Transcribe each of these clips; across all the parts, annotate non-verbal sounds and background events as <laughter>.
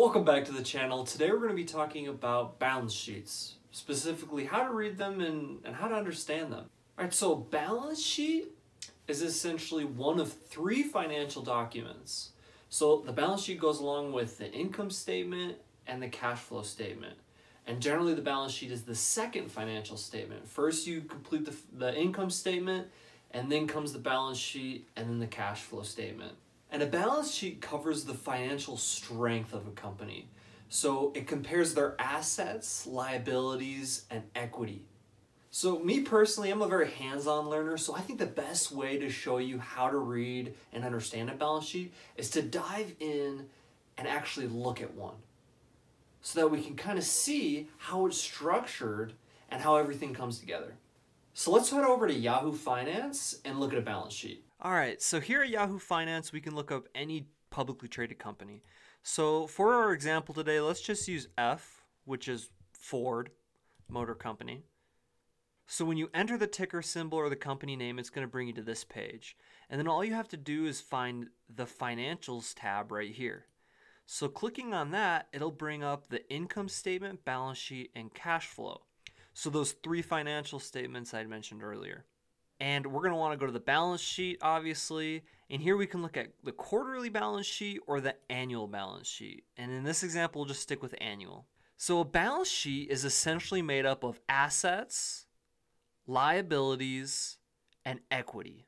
Welcome back to the channel. Today we're going to be talking about balance sheets, specifically how to read them and, and how to understand them. Alright, so balance sheet is essentially one of three financial documents. So the balance sheet goes along with the income statement and the cash flow statement. And generally the balance sheet is the second financial statement. First you complete the, the income statement and then comes the balance sheet and then the cash flow statement. And a balance sheet covers the financial strength of a company. So it compares their assets, liabilities, and equity. So me personally, I'm a very hands-on learner, so I think the best way to show you how to read and understand a balance sheet is to dive in and actually look at one so that we can kind of see how it's structured and how everything comes together. So let's head over to Yahoo Finance and look at a balance sheet. All right, so here at Yahoo Finance, we can look up any publicly traded company. So for our example today, let's just use F, which is Ford Motor Company. So when you enter the ticker symbol or the company name, it's going to bring you to this page. And then all you have to do is find the financials tab right here. So clicking on that, it'll bring up the income statement, balance sheet, and cash flow. So those three financial statements i mentioned earlier. And we're going to want to go to the balance sheet, obviously. And here we can look at the quarterly balance sheet or the annual balance sheet. And in this example, we'll just stick with annual. So a balance sheet is essentially made up of assets, liabilities, and equity.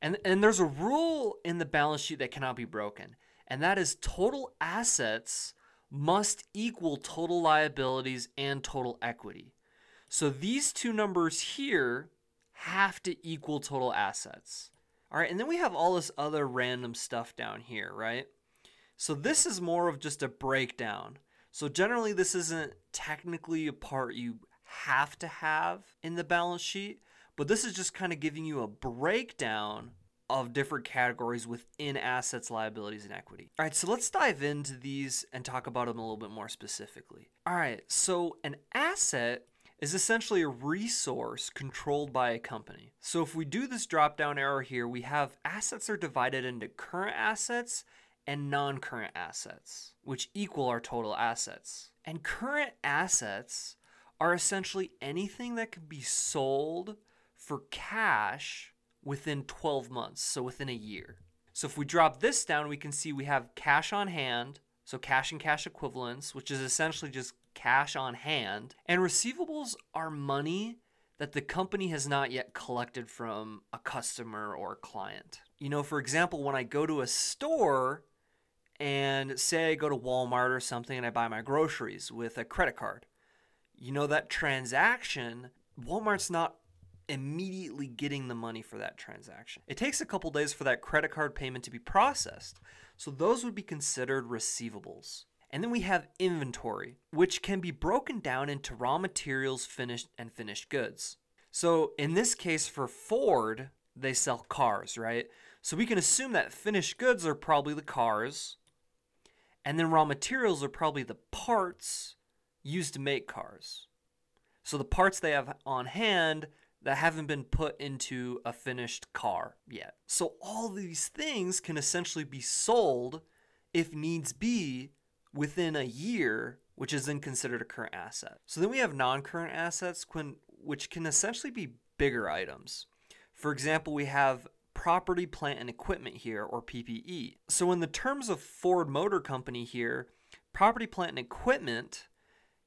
And, and there's a rule in the balance sheet that cannot be broken, and that is total assets must equal total liabilities and total equity. So these two numbers here have to equal total assets. All right, and then we have all this other random stuff down here, right? So this is more of just a breakdown. So generally this isn't technically a part you have to have in the balance sheet, but this is just kind of giving you a breakdown of different categories within assets, liabilities, and equity. All right, so let's dive into these and talk about them a little bit more specifically. All right, so an asset is essentially a resource controlled by a company. So if we do this drop down arrow here, we have assets are divided into current assets and non-current assets, which equal our total assets. And current assets are essentially anything that can be sold for cash within 12 months, so within a year. So if we drop this down, we can see we have cash on hand, so cash and cash equivalents, which is essentially just cash on hand, and receivables are money that the company has not yet collected from a customer or client. You know, for example, when I go to a store and say I go to Walmart or something and I buy my groceries with a credit card, you know, that transaction, Walmart's not immediately getting the money for that transaction. It takes a couple days for that credit card payment to be processed. So those would be considered receivables. And then we have inventory, which can be broken down into raw materials, finished, and finished goods. So in this case, for Ford, they sell cars, right? So we can assume that finished goods are probably the cars, and then raw materials are probably the parts used to make cars. So the parts they have on hand that haven't been put into a finished car yet. So all these things can essentially be sold if needs be within a year, which is then considered a current asset. So then we have non current assets, which can essentially be bigger items. For example, we have property, plant, and equipment here, or PPE. So in the terms of Ford Motor Company here, property, plant, and equipment,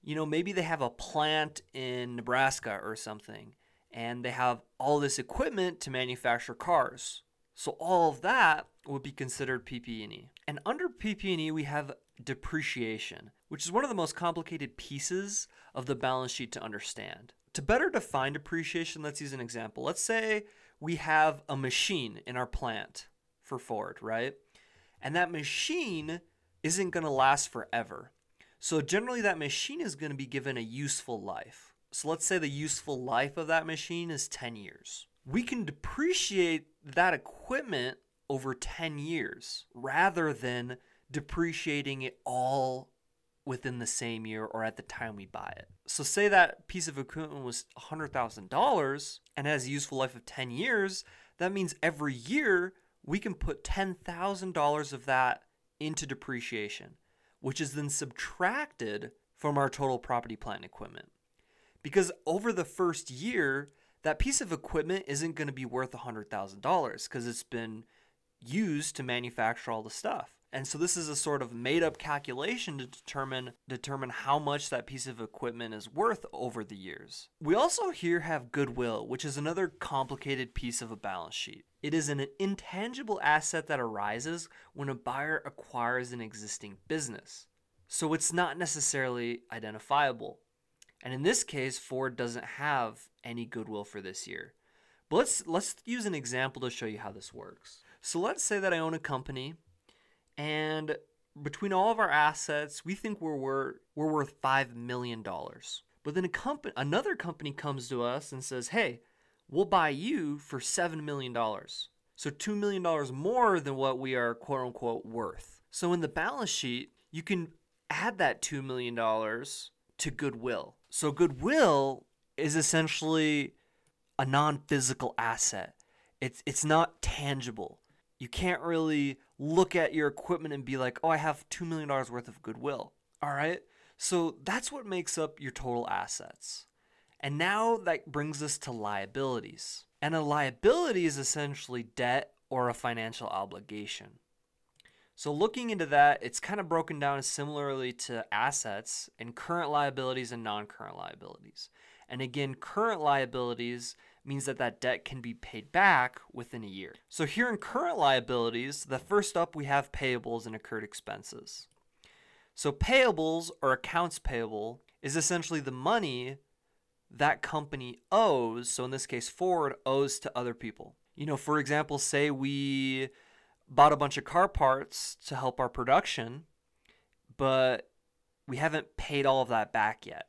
you know, maybe they have a plant in Nebraska or something, and they have all this equipment to manufacture cars. So all of that would be considered PPE. and under PPE, we have depreciation, which is one of the most complicated pieces of the balance sheet to understand. To better define depreciation, let's use an example. Let's say we have a machine in our plant for Ford, right? And that machine isn't going to last forever. So generally, that machine is going to be given a useful life. So let's say the useful life of that machine is 10 years. We can depreciate that equipment over 10 years rather than depreciating it all within the same year or at the time we buy it. So say that piece of equipment was $100,000 and has a useful life of 10 years, that means every year we can put $10,000 of that into depreciation, which is then subtracted from our total property plant equipment. Because over the first year, that piece of equipment isn't going to be worth $100,000 because it's been used to manufacture all the stuff. And so this is a sort of made up calculation to determine determine how much that piece of equipment is worth over the years. We also here have goodwill, which is another complicated piece of a balance sheet. It is an intangible asset that arises when a buyer acquires an existing business. So it's not necessarily identifiable. And in this case, Ford doesn't have any goodwill for this year. But let's let's use an example to show you how this works. So let's say that I own a company and between all of our assets, we think we're worth, we're worth five million dollars. But then a company, another company comes to us and says, "Hey, we'll buy you for seven million dollars." So two million dollars more than what we are quote unquote worth. So in the balance sheet, you can add that two million dollars to goodwill. So goodwill is essentially a non-physical asset. It's it's not tangible you can't really look at your equipment and be like, oh, I have $2 million worth of goodwill. All right. So that's what makes up your total assets. And now that brings us to liabilities. And a liability is essentially debt or a financial obligation. So looking into that, it's kind of broken down similarly to assets and current liabilities and non-current liabilities. And again, current liabilities means that that debt can be paid back within a year. So here in current liabilities, the first up we have payables and accrued expenses. So payables or accounts payable is essentially the money that company owes, so in this case Ford owes to other people. You know, for example, say we bought a bunch of car parts to help our production, but we haven't paid all of that back yet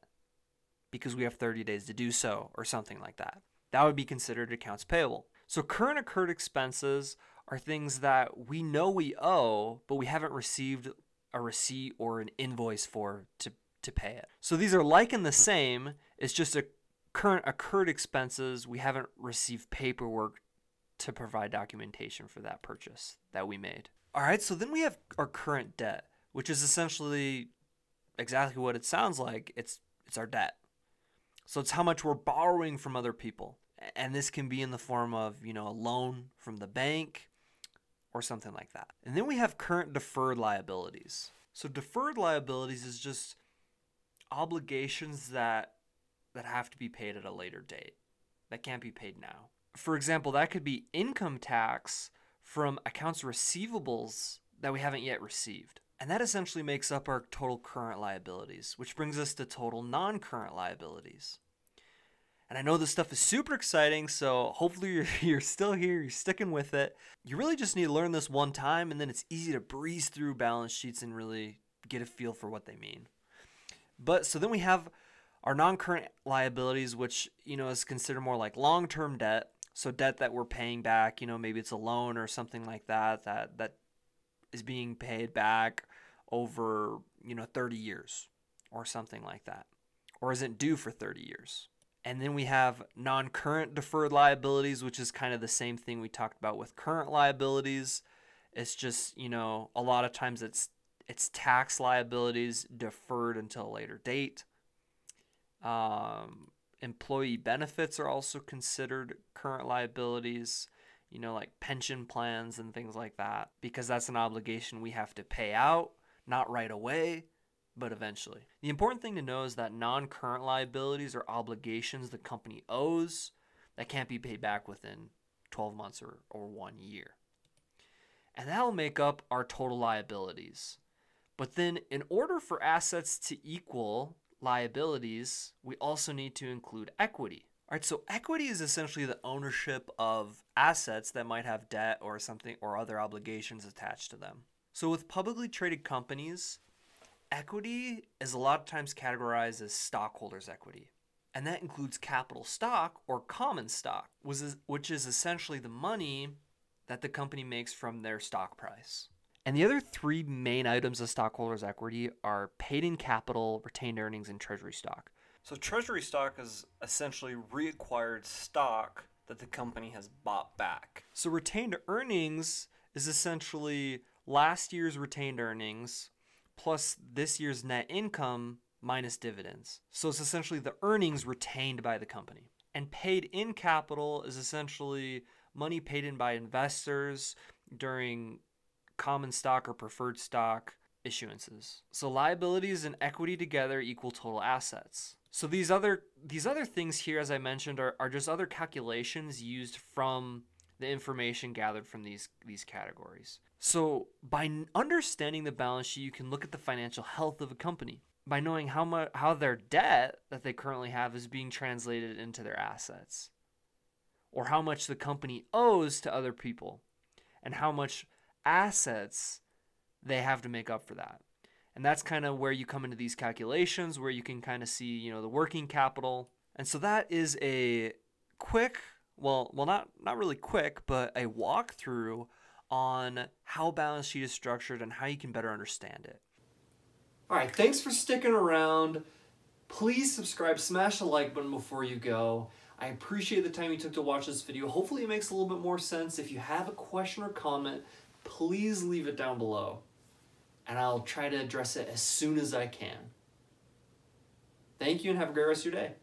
because we have 30 days to do so or something like that that would be considered accounts payable. So current accrued expenses are things that we know we owe, but we haven't received a receipt or an invoice for to, to pay it. So these are like and the same, it's just a current accrued expenses, we haven't received paperwork to provide documentation for that purchase that we made. All right, so then we have our current debt, which is essentially exactly what it sounds like. It's it's our debt. So it's how much we're borrowing from other people. And this can be in the form of, you know, a loan from the bank or something like that. And then we have current deferred liabilities. So deferred liabilities is just obligations that that have to be paid at a later date that can't be paid now. For example, that could be income tax from accounts receivables that we haven't yet received. And that essentially makes up our total current liabilities, which brings us to total non current liabilities. And I know this stuff is super exciting, so hopefully <laughs> you're, you're still here, you're sticking with it. You really just need to learn this one time, and then it's easy to breeze through balance sheets and really get a feel for what they mean. But so then we have our non-current liabilities, which you know is considered more like long-term debt, so debt that we're paying back. You know, maybe it's a loan or something like that that that is being paid back, over, you know, 30 years or something like that, or isn't due for 30 years. And then we have non current deferred liabilities, which is kind of the same thing we talked about with current liabilities. It's just, you know, a lot of times it's it's tax liabilities deferred until a later date. Um, employee benefits are also considered current liabilities, you know, like pension plans and things like that, because that's an obligation we have to pay out not right away, but eventually. The important thing to know is that non current liabilities are obligations the company owes that can't be paid back within 12 months or, or one year. And that'll make up our total liabilities. But then, in order for assets to equal liabilities, we also need to include equity. All right, so equity is essentially the ownership of assets that might have debt or something or other obligations attached to them. So with publicly traded companies, equity is a lot of times categorized as stockholders' equity. And that includes capital stock or common stock, which is essentially the money that the company makes from their stock price. And the other three main items of stockholders' equity are paid in capital, retained earnings, and treasury stock. So, treasury stock is essentially reacquired stock that the company has bought back. So, retained earnings is essentially last year's retained earnings plus this year's net income minus dividends. So it's essentially the earnings retained by the company. And paid in capital is essentially money paid in by investors during common stock or preferred stock issuances. So liabilities and equity together equal total assets. So these other these other things here, as I mentioned, are, are just other calculations used from the information gathered from these these categories. So, by understanding the balance sheet, you can look at the financial health of a company by knowing how much how their debt that they currently have is being translated into their assets or how much the company owes to other people and how much assets they have to make up for that. And that's kind of where you come into these calculations where you can kind of see, you know, the working capital. And so that is a quick well, well, not not really quick, but a walkthrough on how balance sheet is structured and how you can better understand it. All right, thanks for sticking around. Please subscribe, smash the like button before you go. I appreciate the time you took to watch this video. Hopefully it makes a little bit more sense. If you have a question or comment, please leave it down below and I'll try to address it as soon as I can. Thank you and have a great rest of your day.